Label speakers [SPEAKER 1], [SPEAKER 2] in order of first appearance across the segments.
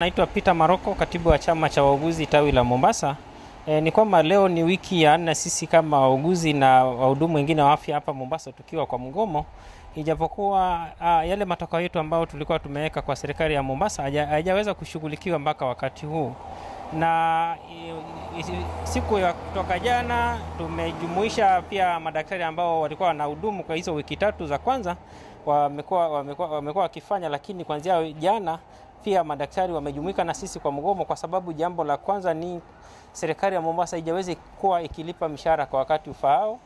[SPEAKER 1] Naitwa Peter Maroko, katibu wa chama cha wauguzi tawi la Mombasa. E, ni kwamba leo ni wiki ya nne sisi kama wauguzi na wahudumu wengine wa afya hapa Mombasa tukiwa kwa mgomo, ijapokuwa a, yale matokeo yetu ambayo tulikuwa tumeweka kwa serikali ya Mombasa hayajaweza kushughulikiwa mpaka wakati huu, na i, i, siku ya kutoka jana tumejumuisha pia madaktari ambao walikuwa wanahudumu kwa hizo wiki tatu za kwanza, wamekuwa wamekuwa wakifanya, lakini kuanzia jana pia madaktari wamejumuika na sisi kwa mgomo, kwa sababu jambo la kwanza ni serikali ya Mombasa haijawezi kuwa ikilipa mishahara kwa wakati ufaao.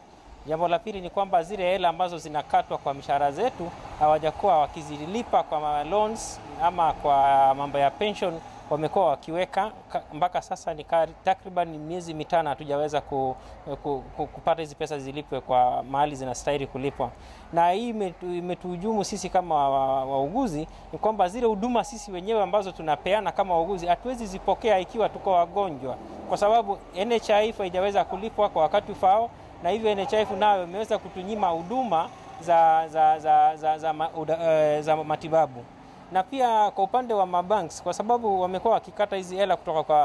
[SPEAKER 1] Jambo la pili ni kwamba zile hela ambazo zinakatwa kwa mishahara zetu hawajakuwa wakizilipa kwa loans ama kwa mambo ya pension wamekuwa wakiweka mpaka sasa ni takriban miezi mitano hatujaweza ku, ku, ku, kupata hizi pesa zilipwe kwa mahali zinastahili kulipwa, na hii imetuhujumu sisi kama wauguzi wa ni kwamba zile huduma sisi wenyewe ambazo tunapeana kama wauguzi hatuwezi zipokea ikiwa tuko wagonjwa, kwa sababu NHIF haijaweza kulipwa kwa wakati ufao na hivyo NHIF nayo imeweza kutunyima huduma za, za, za, za, za, za, eh, za matibabu na pia kwa upande wa mabanks, kwa sababu wamekuwa wakikata hizi hela kutoka kwa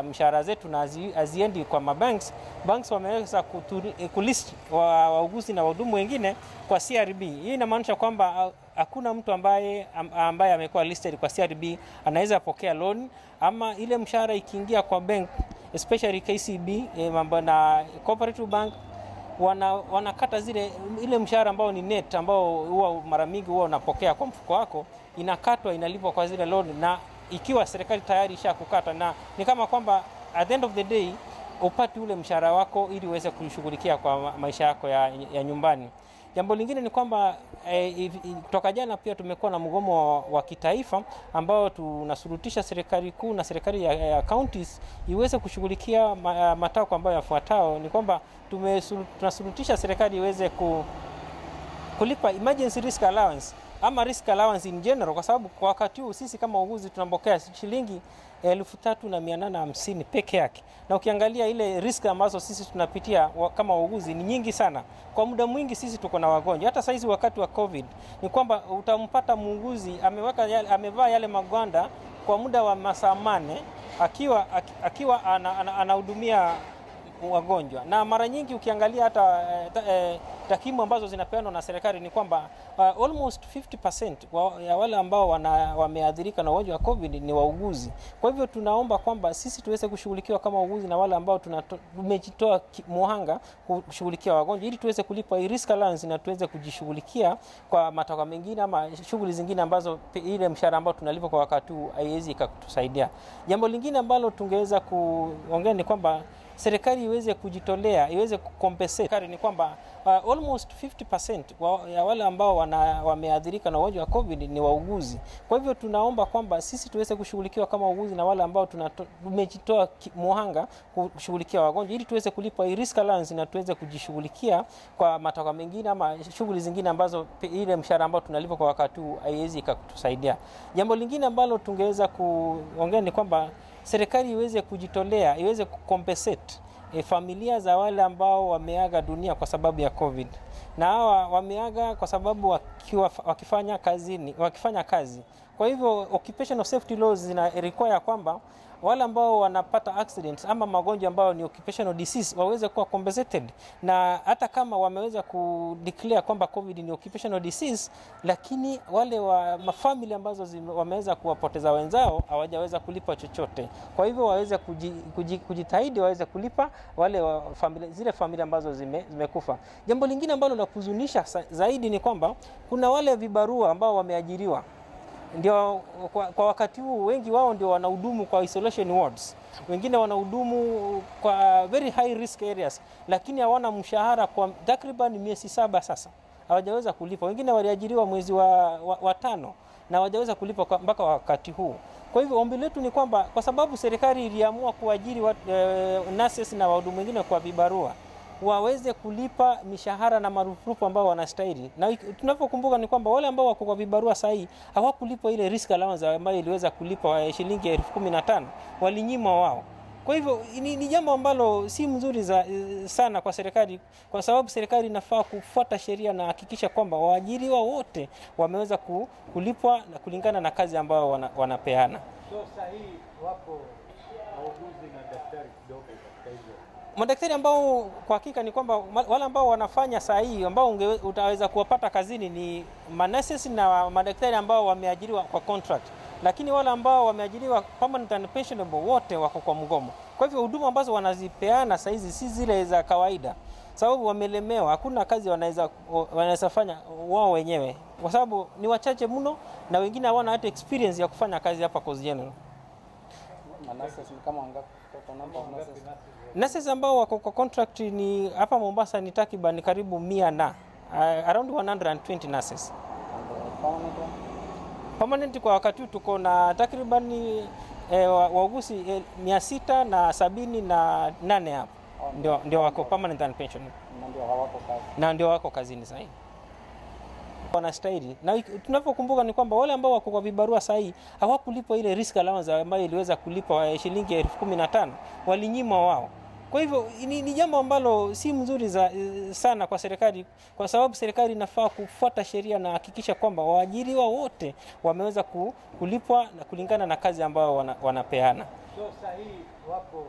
[SPEAKER 1] uh, uh mshahara zetu na haziendi kwa mabanks. Banks wameweza eh, kulist wa, wauguzi na wahudumu wengine kwa CRB. Hii inamaanisha kwamba uh, hakuna mtu ambaye ambaye amekuwa listed kwa CRB anaweza pokea loan ama ile mshahara ikiingia kwa bank especially KCB eh, mambo na Cooperative Bank wana, wanakata zile ile mshahara ambao ni net ambao huwa mara mingi huwa unapokea kwa mfuko wako inakatwa inalipwa kwa zile loan, na ikiwa serikali tayari kukata, na ni kama kwamba at the end of the day upati ule mshahara wako ili uweze kushughulikia kwa maisha yako ya, ya nyumbani. Jambo lingine ni kwamba kutoka eh, toka jana pia tumekuwa na mgomo wa, wa kitaifa ambao tunasurutisha serikali kuu na serikali ya, ya counties iweze kushughulikia ma, eh, matakwa ambayo yafuatao. Ni kwamba tunasurutisha serikali iweze ku, kulipa emergency risk allowance ama risk allowance in general, kwa sababu kwa wakati huu sisi kama wauguzi tunapokea shilingi elfu tatu na mia nane hamsini peke yake, na ukiangalia ile risk ambazo sisi tunapitia kama wauguzi ni nyingi sana. Kwa muda mwingi sisi tuko na wagonjwa, hata saizi wakati wa COVID ni kwamba utampata muuguzi ameweka yale, amevaa yale magwanda kwa muda wa masaa mane akiwa, akiwa anahudumia ana, ana, ana wagonjwa. Na mara nyingi ukiangalia hata e, takwimu ambazo zinapeanwa na serikali ni kwamba uh, almost 50% wa, ya wale ambao wana, wameathirika na ugonjwa wa COVID ni wauguzi. Kwa hivyo tunaomba kwamba sisi tuweze kushughulikiwa kama wauguzi na wale ambao tumejitoa muhanga kushughulikia wagonjwa, ili tuweze kulipa risk allowance na tuweze kujishughulikia kwa matakwa mengine ama shughuli zingine ambazo ile mshahara ambao tunalipwa kwa wakati huu haiwezi ikatusaidia. Jambo lingine ambalo tungeweza kuongea ni kwamba serikali iweze kujitolea iweze kukompensate. Ni kwamba uh, almost 50% wa, ya wale ambao wana, wameathirika na ugonjwa wa COVID ni wauguzi. Kwa hivyo tunaomba kwamba sisi tuweze kushughulikiwa kama wauguzi na wale ambao tumejitoa muhanga kushughulikia wagonjwa ili tuweze kulipwa risk allowance na tuweze kujishughulikia kwa matakwa mengine ama shughuli zingine ambazo ile mshahara ambao tunalipa kwa wakati huu haiwezi ikatusaidia. Jambo lingine ambalo tungeweza kuongea ni kwamba serikali iweze kujitolea, iweze kucompensate e, familia za wale ambao wameaga dunia kwa sababu ya COVID na hawa wameaga kwa sababu wakiwa, wakifanya, kazi ni, wakifanya kazi. Kwa hivyo occupational safety laws zina require ya kwamba wale ambao wanapata accidents ama magonjwa ambayo ni occupational disease waweze kuwa compensated, na hata kama wameweza ku declare kwamba COVID ni occupational disease, lakini wale wa mafamily ambazo wameweza kuwapoteza wenzao hawajaweza kulipa chochote. Kwa hivyo waweze kuji, kuji, kujitahidi waweze kulipa wale wa familia, zile familia ambazo zimekufa zime, Jambo lingine ambalo kuzunisha zaidi ni kwamba kuna wale vibarua ambao wameajiriwa ndio kwa, kwa wakati huu wengi wao ndio wanahudumu kwa isolation wards, wengine wanahudumu kwa very high risk areas, lakini hawana mshahara kwa takriban miezi saba sasa, hawajaweza kulipa. Wengine waliajiriwa mwezi wa, wa, wa tano na hawajaweza kulipa mpaka wakati huu. Kwa hivyo ombi letu ni kwamba kwa sababu serikali iliamua kuajiri wa, e, eh, nurses na wahudumu wengine kwa vibarua waweze kulipa mishahara na marufuku ambao wanastahili, na tunapokumbuka ni kwamba wale ambao wako kwa vibarua sahihi hawakulipwa ile risk allowance ambayo iliweza kulipwa eh, shilingi elfu kumi na tano walinyimwa wao. Kwa hivyo ni, ni jambo ambalo si mzuri za, eh, sana kwa serikali, kwa sababu serikali inafaa kufuata sheria na hakikisha kwamba waajiriwa wote wameweza kulipwa na kulingana na kazi ambayo wana, wanapeana. So sahi, wapo madaktari ambao kwa hakika ni kwamba wale ambao wanafanya saa hii ambao unge, utaweza kuwapata kazini ni manases na madaktari ambao wameajiriwa kwa contract, lakini wale ambao wameajiriwa permanent and pensionable wote wako kwa mgomo. Kwa hivyo huduma ambazo wanazipeana saa hizi si zile za kawaida, sababu wamelemewa, hakuna kazi wanaweza wanaweza fanya wao wenyewe, kwa sababu ni wachache mno na wengine hawana hata experience ya kufanya kazi hapa Coast General. Manases ni kama wangapi? Nurses ambao wako kwa contract ni hapa Mombasa ni takriban karibu mia na uh, around 120 nurses permanent. Kwa wakati huu tuko na takriban eh, wauguzi eh, sita na sabini na nane hapo ndio, ndio wako permanent and pension na ndio wako kazini sasa hivi wanastahili na tunavyokumbuka ni kwamba wale ambao wako kwa vibarua sahii hawakulipwa ile risk allowance ambayo iliweza kulipa eh, shilingi ya elfu kumi na tano walinyimwa wao kwa hivyo ni, ni jambo ambalo si mzuri za, sana kwa serikali, kwa sababu serikali inafaa kufuata sheria na hakikisha kwamba waajiriwa wote wameweza kulipwa na kulingana na kazi ambayo wana, wanapeana. So sahi, wapo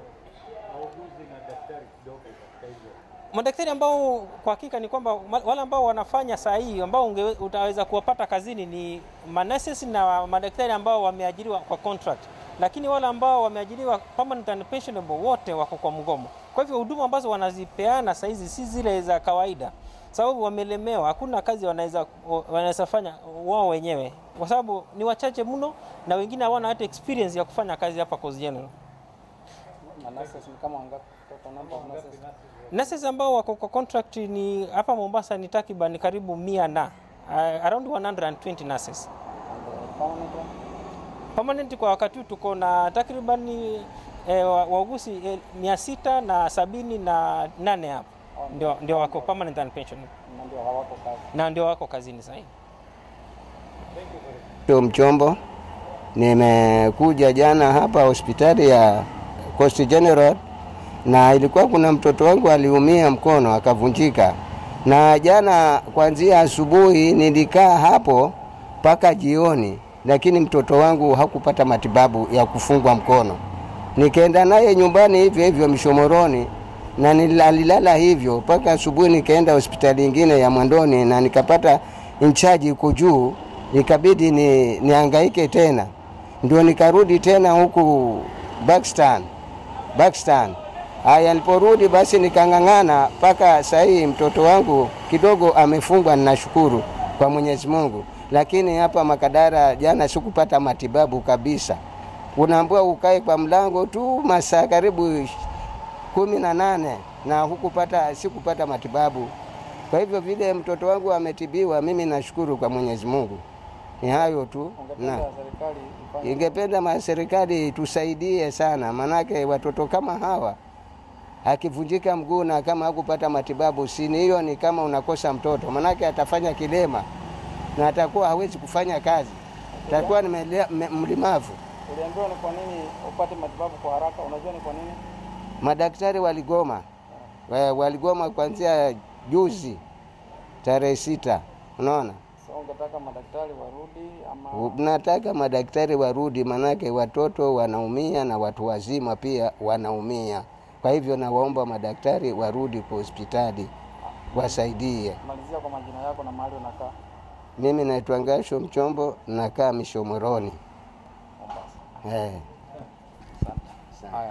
[SPEAKER 1] madaktari ambao kwa hakika ni kwamba wale ambao wanafanya saa hii ambao unge, utaweza kuwapata kazini ni manurses na madaktari ambao wameajiriwa kwa contract, lakini wale ambao wameajiriwa permanent and pensionable wote wako kwa mgomo. Kwa hivyo huduma ambazo wanazipeana saa hizi si zile za kawaida, sababu wamelemewa, hakuna kazi wanaweza wanaweza fanya wao wenyewe, kwa sababu ni wachache mno na wengine hawana hata experience ya kufanya kazi hapa Coast General. Nurses ambao wako kwa contract ni hapa Mombasa ni takriban karibu 100 na uh, around 120 nurses. Permanent kwa wakati tuko na takriban eh, wauguzi eh, mia sita na sabini na nane hapo oh, ndio, ndio wako permanent and pension na ndio wako kazini sasa hivi.
[SPEAKER 2] Mchombo, nimekuja jana hapa hospitali ya Coast General, na ilikuwa kuna mtoto wangu aliumia mkono akavunjika, na jana kuanzia asubuhi nilikaa hapo mpaka jioni, lakini mtoto wangu hakupata matibabu ya kufungwa mkono. Nikaenda naye nyumbani hivyo hivyo Mshomoroni, na nililala hivyo mpaka asubuhi. Nikaenda hospitali nyingine ya Mwandoni na nikapata inchaji huko juu, ikabidi ni, niangaike tena, ndio nikarudi tena huku Pakistan. Pakistan. aya niliporudi basi nikang'ang'ana mpaka saa hii mtoto wangu kidogo amefungwa, ninashukuru kwa Mwenyezi Mungu, lakini hapa Makadara jana sikupata matibabu kabisa. Unaambiwa ukae kwa mlango tu masaa karibu kumi na nane na hukupata sikupata matibabu. Kwa hivyo vile mtoto wangu ametibiwa, mimi nashukuru kwa Mwenyezi Mungu. Ni hayo tu, na ingependa ma serikali sana, manake watoto kama hawa akivunjika mguu na kama hakupata matibabu sini, hiyo ni kama unakosa mtoto, manake atafanya kilema na atakuwa hawezi kufanya kazi, atakuwa ni mlimavu. Uliambiwa ni kwa
[SPEAKER 1] nini upate matibabu kwa haraka? Unajua ni kwa nini
[SPEAKER 2] madaktari waligoma? Ah. Waligoma kuanzia juzi tarehe sita, unaona unataka madaktari warudi Nataka madaktari warudi, maanake watoto wanaumia na watu wazima pia wanaumia. Kwa hivyo nawaomba madaktari warudi kwa hospitali wasaidie.
[SPEAKER 1] Malizia kwa majina yako na mahali unakaa.
[SPEAKER 2] Mimi naitwa Ngasho Mchombo, nakaa Mishomoroni. Mombasa. Eh. Hey.